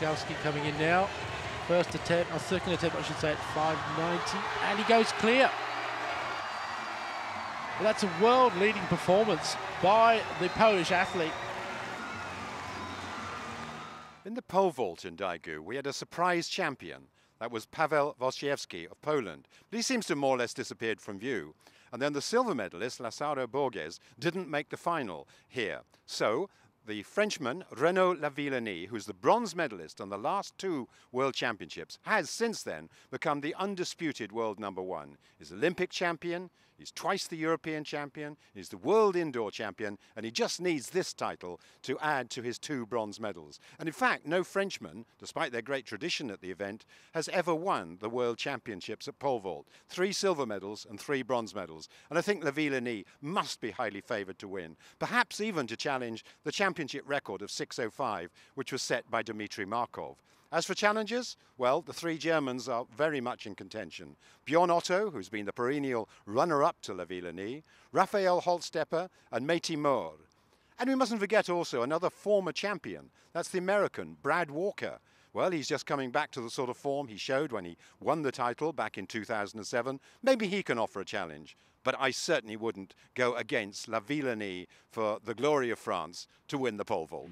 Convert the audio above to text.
Olszewski coming in now. First attempt, or second attempt, I should say, at 590, and he goes clear. Well, that's a world-leading performance by the Polish athlete. In the pole vault in Daegu, we had a surprise champion. That was Pavel Wojciechowski of Poland. But he seems to more or less disappeared from view. And then the silver medalist, Lazaro Borges, didn't make the final here. So the Frenchman Renaud Lavillenie, who's the bronze medalist on the last two World Championships, has since then become the undisputed world number one. His Olympic champion, He's twice the European champion, he's the world indoor champion, and he just needs this title to add to his two bronze medals. And in fact, no Frenchman, despite their great tradition at the event, has ever won the world championships at pole vault. Three silver medals and three bronze medals. And I think La Villenie must be highly favoured to win, perhaps even to challenge the championship record of 605, which was set by Dmitry Markov. As for challengers, well, the three Germans are very much in contention. Bjorn Otto, who's been the perennial runner-up up to La Villenie, Raphael Holstepper and Matey Moore. And we mustn't forget also another former champion. That's the American, Brad Walker. Well, he's just coming back to the sort of form he showed when he won the title back in 2007. Maybe he can offer a challenge, but I certainly wouldn't go against La for the glory of France to win the pole vault.